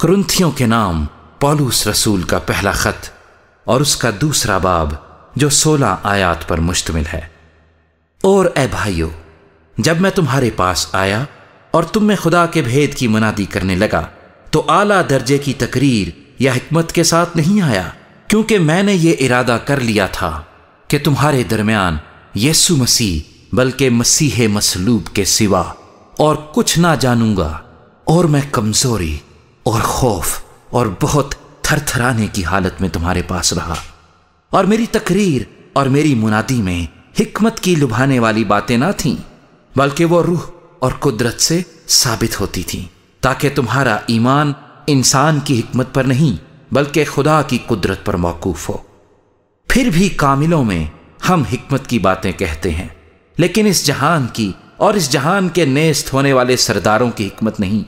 क्रंथियों के नाम पॉलूस रसूल का पहला खत और उसका दूसरा बाब जो सोलह आयात पर मुश्तमिल है और ए भाइयों जब मैं तुम्हारे पास आया और तुम में खुदा के भेद की मनादी करने लगा तो आला दर्जे की तकरीर या हमत के साथ नहीं आया क्योंकि मैंने ये इरादा कर लिया था कि तुम्हारे दरमियान यसु मसीह बल्कि मसीह मसलूब के सिवा और कुछ ना जानूंगा और मैं कमजोरी और खौफ और बहुत थरथराने की हालत में तुम्हारे पास रहा और मेरी तकरीर और मेरी मुनादी में हिकमत की लुभाने वाली बातें ना थीं बल्कि वो रूह और कुदरत से साबित होती थीं ताकि तुम्हारा ईमान इंसान की हिकमत पर नहीं बल्कि खुदा की कुदरत पर मौकूफ हो फिर भी कामिलों में हम हिकमत की बातें कहते हैं लेकिन इस जहान की और इस जहान के नेस्त होने वाले सरदारों की हिकमत नहीं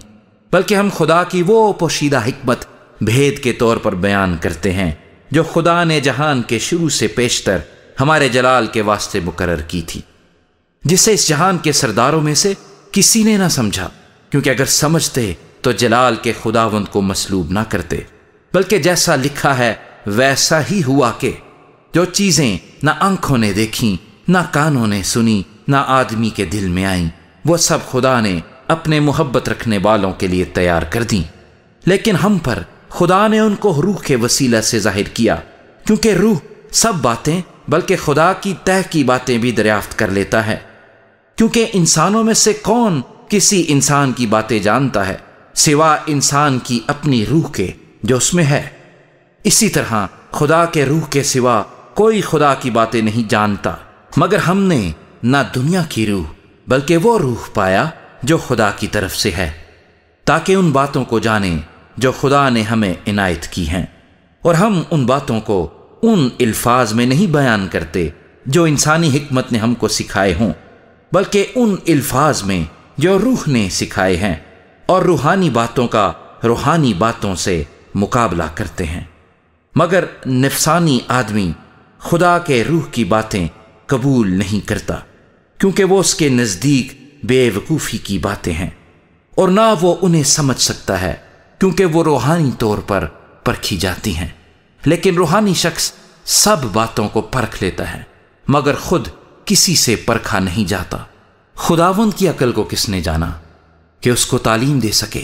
बल्कि हम खुदा की वो पोशीदा हमत भेद के तौर पर बयान करते हैं जो खुदा ने जहान के शुरू से पेशतर हमारे जलाल के वास्ते मुकर की थी जिसे इस जहान के सरदारों में से किसी ने ना समझा क्योंकि अगर समझते तो जलाल के खुदावंद को मसलूब ना करते बल्कि जैसा लिखा है वैसा ही हुआ के जो चीज़ें ना आंखों ने देखी ना कानों ने सुनी ना आदमी के दिल में आईं वो सब खुदा ने अपने मोहब्बत रखने वालों के लिए तैयार कर दी लेकिन हम पर खुदा ने उनको रूह के वसीला से जाहिर किया क्योंकि रूह सब बातें बल्कि खुदा की तह की बातें भी दरियाफ्त कर लेता है क्योंकि इंसानों में से कौन किसी इंसान की बातें जानता है सिवा इंसान की अपनी रूह के जो उसमें है इसी तरह खुदा के रूह के सिवा कोई खुदा की बातें नहीं जानता मगर हमने ना दुनिया की रूह बल्कि वो रूह पाया जो खुदा की तरफ से है ताकि उन बातों को जानें जो खुदा ने हमें इनायत की हैं और हम उन बातों को उन अल्फाज में नहीं बयान करते जो इंसानी हमत ने हमको सिखाए हों बल्कि उन अल्फाज में जो रूह ने सिखाए हैं और रूहानी बातों का रूहानी बातों से मुकाबला करते हैं मगर नफसानी आदमी खुदा के रूह की बातें कबूल नहीं करता क्योंकि वो उसके नज़दीक बेवकूफ़ी की बातें हैं और ना वो उन्हें समझ सकता है क्योंकि वो रूहानी तौर पर परखी जाती हैं लेकिन रूहानी शख्स सब बातों को परख लेता है मगर खुद किसी से परखा नहीं जाता खुदावंद की अकल को किसने जाना कि उसको तालीम दे सके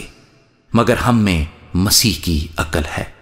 मगर हम में मसीह की अकल है